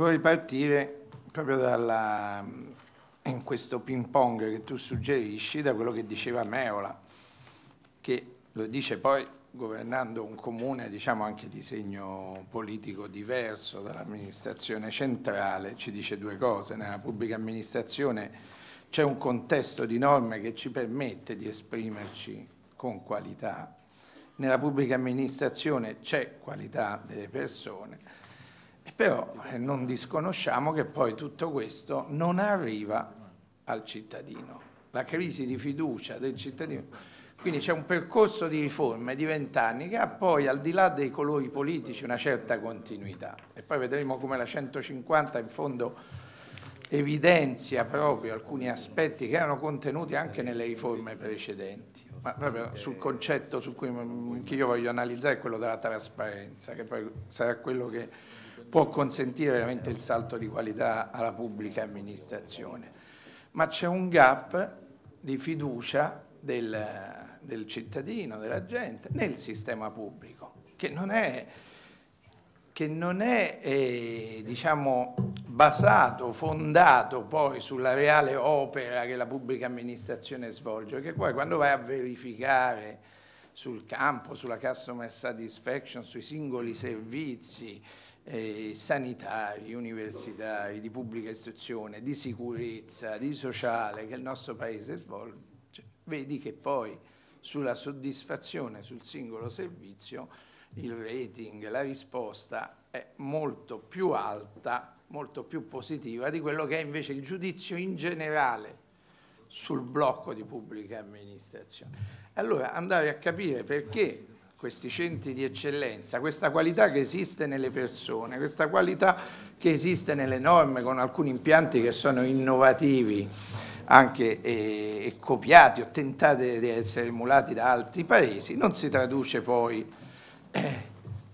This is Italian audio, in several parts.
Vorrei partire proprio dalla, in questo ping pong che tu suggerisci, da quello che diceva Meola, che lo dice poi governando un comune diciamo anche di segno politico diverso dall'amministrazione centrale, ci dice due cose, nella pubblica amministrazione c'è un contesto di norme che ci permette di esprimerci con qualità, nella pubblica amministrazione c'è qualità delle persone, però eh, non disconosciamo che poi tutto questo non arriva al cittadino. La crisi di fiducia del cittadino quindi c'è un percorso di riforme di vent'anni che ha poi al di là dei colori politici una certa continuità e poi vedremo come la 150 in fondo evidenzia proprio alcuni aspetti che erano contenuti anche nelle riforme precedenti, ma proprio sul concetto su cui mm, io voglio analizzare è quello della trasparenza, che poi sarà quello che può consentire veramente il salto di qualità alla pubblica amministrazione. Ma c'è un gap di fiducia del, del cittadino, della gente, nel sistema pubblico, che non è, che non è eh, diciamo, basato, fondato poi sulla reale opera che la pubblica amministrazione svolge, perché poi quando vai a verificare sul campo, sulla customer satisfaction, sui singoli servizi, eh, sanitari, universitari, di pubblica istruzione, di sicurezza, di sociale che il nostro Paese svolge, vedi che poi sulla soddisfazione sul singolo servizio il rating, la risposta è molto più alta, molto più positiva di quello che è invece il giudizio in generale sul blocco di pubblica amministrazione. Allora andare a capire perché questi centri di eccellenza, questa qualità che esiste nelle persone, questa qualità che esiste nelle norme con alcuni impianti che sono innovativi anche e, e copiati o tentati di essere emulati da altri paesi, non si traduce poi eh,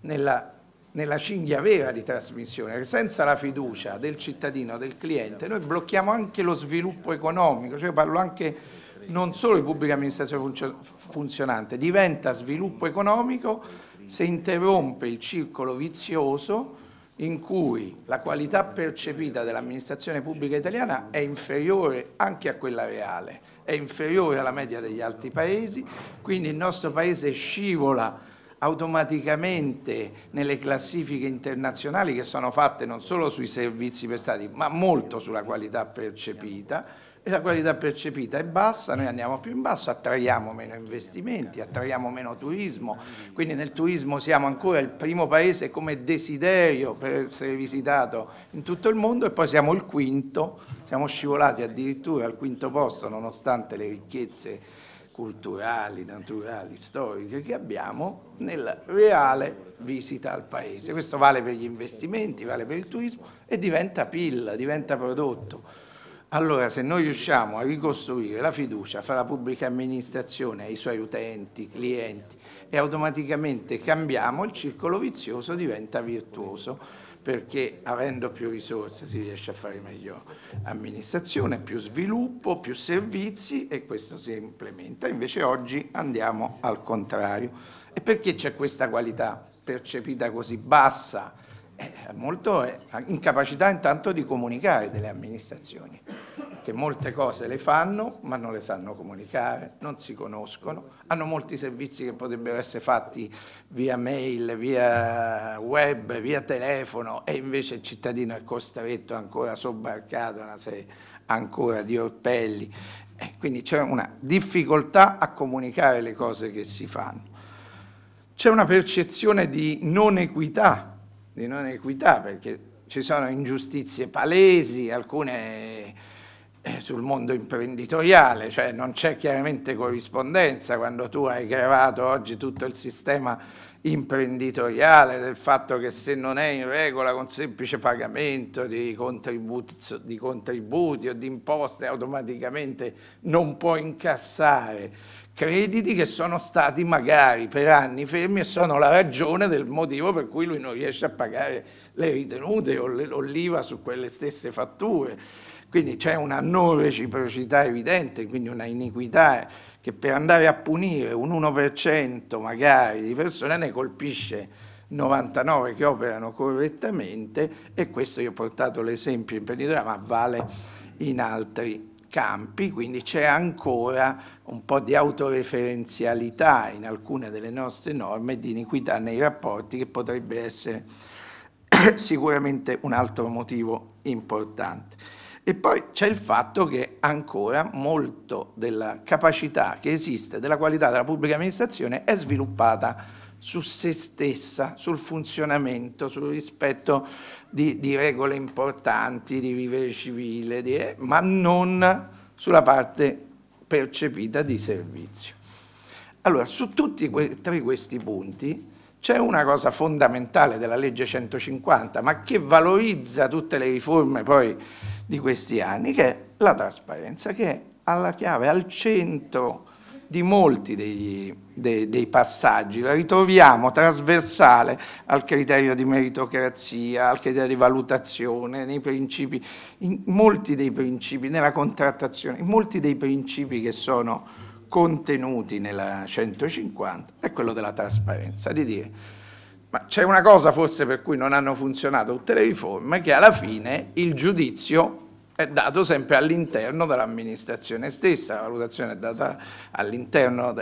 nella, nella cinghia vera di trasmissione, senza la fiducia del cittadino, del cliente, noi blocchiamo anche lo sviluppo economico, cioè parlo anche non solo di pubblica amministrazione funzionante, diventa sviluppo economico se interrompe il circolo vizioso in cui la qualità percepita dell'amministrazione pubblica italiana è inferiore anche a quella reale, è inferiore alla media degli altri paesi, quindi il nostro paese scivola automaticamente nelle classifiche internazionali che sono fatte non solo sui servizi prestati ma molto sulla qualità percepita e la qualità percepita è bassa, noi andiamo più in basso, attraiamo meno investimenti, attraiamo meno turismo, quindi nel turismo siamo ancora il primo paese come desiderio per essere visitato in tutto il mondo e poi siamo il quinto, siamo scivolati addirittura al quinto posto nonostante le ricchezze culturali, naturali, storiche che abbiamo nella reale visita al paese. Questo vale per gli investimenti, vale per il turismo e diventa PIL, diventa prodotto. Allora, se noi riusciamo a ricostruire la fiducia fra la pubblica amministrazione e i suoi utenti, clienti, e automaticamente cambiamo, il circolo vizioso diventa virtuoso, perché avendo più risorse si riesce a fare meglio amministrazione, più sviluppo, più servizi e questo si implementa. Invece oggi andiamo al contrario. E perché c'è questa qualità percepita così bassa? è eh, eh, molto è eh, incapacità intanto di comunicare delle amministrazioni, che molte cose le fanno ma non le sanno comunicare, non si conoscono, hanno molti servizi che potrebbero essere fatti via mail, via web, via telefono e invece il cittadino è costretto ancora sobbarcato a una serie ancora di orpelli. E quindi c'è una difficoltà a comunicare le cose che si fanno. C'è una percezione di non equità di non equità, perché ci sono ingiustizie palesi, alcune eh, sul mondo imprenditoriale, cioè non c'è chiaramente corrispondenza quando tu hai gravato oggi tutto il sistema imprenditoriale del fatto che se non è in regola con semplice pagamento di contributi, di contributi o di imposte automaticamente non può incassare crediti che sono stati magari per anni fermi e sono la ragione del motivo per cui lui non riesce a pagare le ritenute o, l'IVA su quelle stesse fatture. Quindi c'è una non reciprocità evidente, quindi una iniquità che per andare a punire un 1% magari di persone ne colpisce 99 che operano correttamente e questo io ho portato l'esempio imprenditoriale, ma vale in altri campi, quindi c'è ancora un po' di autoreferenzialità in alcune delle nostre norme di iniquità nei rapporti che potrebbe essere sicuramente un altro motivo importante. E poi c'è il fatto che ancora molto della capacità che esiste, della qualità della pubblica amministrazione è sviluppata su se stessa, sul funzionamento, sul rispetto di, di regole importanti, di vivere civile, di, eh, ma non sulla parte percepita di servizio. Allora, su tutti que tre questi punti c'è una cosa fondamentale della legge 150, ma che valorizza tutte le riforme poi di questi anni, che è la trasparenza, che è alla chiave, al centro di molti dei, dei, dei, passaggi, la ritroviamo trasversale al criterio di meritocrazia, al criterio di valutazione, nei principi, in molti dei principi, nella contrattazione, in molti dei principi che sono contenuti nella 150 è quello della trasparenza, di dire ma c'è una cosa forse per cui non hanno funzionato tutte le riforme, che alla fine il giudizio è dato sempre all'interno dell'amministrazione stessa, la valutazione è data all'interno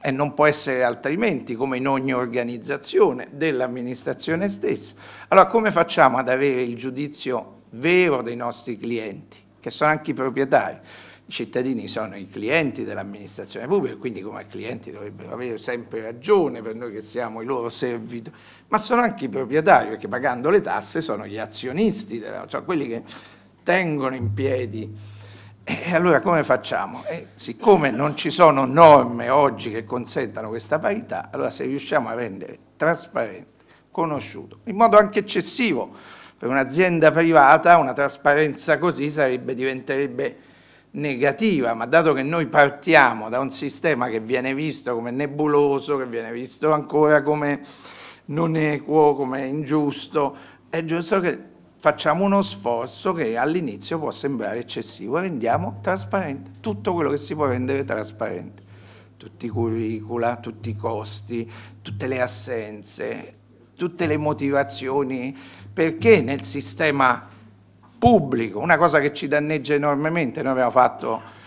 e non può essere altrimenti come in ogni organizzazione dell'amministrazione stessa. Allora come facciamo ad avere il giudizio vero dei nostri clienti, che sono anche i proprietari? I cittadini sono i clienti dell'amministrazione pubblica, quindi come clienti dovrebbero avere sempre ragione per noi che siamo i loro servitori, ma sono anche i proprietari, perché pagando le tasse sono gli azionisti, cioè quelli che tengono in piedi. E allora come facciamo? E siccome non ci sono norme oggi che consentano questa parità, allora se riusciamo a rendere trasparente, conosciuto, in modo anche eccessivo, per un'azienda privata una trasparenza così sarebbe, diventerebbe negativa, ma dato che noi partiamo da un sistema che viene visto come nebuloso, che viene visto ancora come non equo, come ingiusto, è giusto che facciamo uno sforzo che all'inizio può sembrare eccessivo, rendiamo trasparente tutto quello che si può rendere trasparente, tutti i curricula, tutti i costi, tutte le assenze, tutte le motivazioni, perché nel sistema pubblico, una cosa che ci danneggia enormemente, noi abbiamo fatto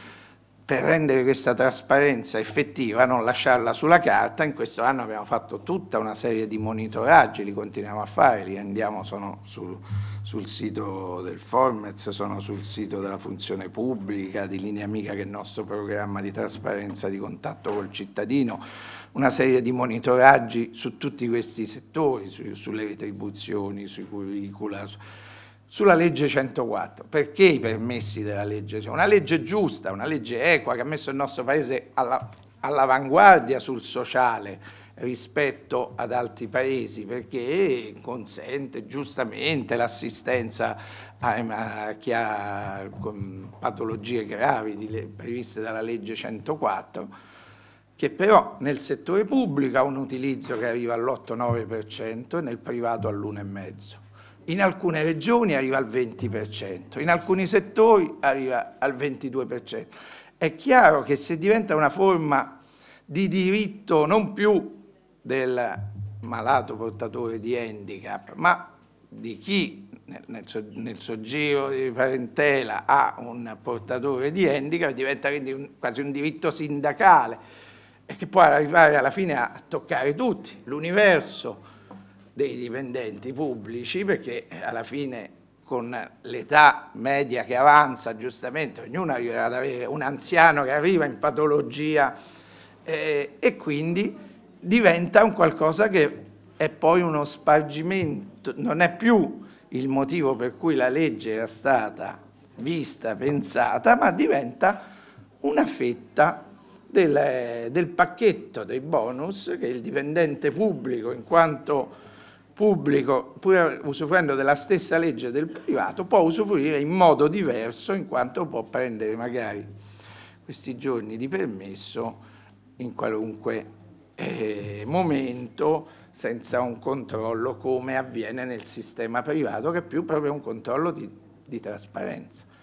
per rendere questa trasparenza effettiva, non lasciarla sulla carta, in questo anno abbiamo fatto tutta una serie di monitoraggi, li continuiamo a fare, li andiamo, sono su, sul sito del Formez, sono sul sito della funzione pubblica, di Linea Amica che è il nostro programma di trasparenza di contatto col cittadino, una serie di monitoraggi su tutti questi settori, su, sulle retribuzioni, sui curricula, su, sulla legge 104, perché i permessi della legge? una legge giusta, una legge equa che ha messo il nostro Paese all'avanguardia alla sul sociale, rispetto ad altri paesi perché consente giustamente l'assistenza a, chi ha patologie gravi previste dalla legge 104 che però nel settore pubblico ha un utilizzo che arriva all'8-9% e nel privato all'1,5%. In alcune regioni arriva al 20%, in alcuni settori arriva al 22%. È chiaro che se diventa una forma di diritto non più del malato portatore di handicap, ma di chi nel, suo, giro di parentela ha un portatore di handicap diventa quindi un, quasi un diritto sindacale e che può arrivare alla fine a toccare tutti, l'universo dei dipendenti pubblici perché alla fine con l'età media che avanza giustamente ognuno arriverà ad avere un anziano che arriva in patologia eh, e quindi diventa un qualcosa che è poi uno spargimento, non è più il motivo per cui la legge era stata vista, pensata, ma diventa una fetta del, del pacchetto dei bonus che il dipendente pubblico, in quanto pubblico, pur usufruendo della stessa legge del privato, può usufruire in modo diverso, in quanto può prendere magari questi giorni di permesso in qualunque eh, momento senza un controllo come avviene nel sistema privato, che è più proprio un controllo di, di trasparenza.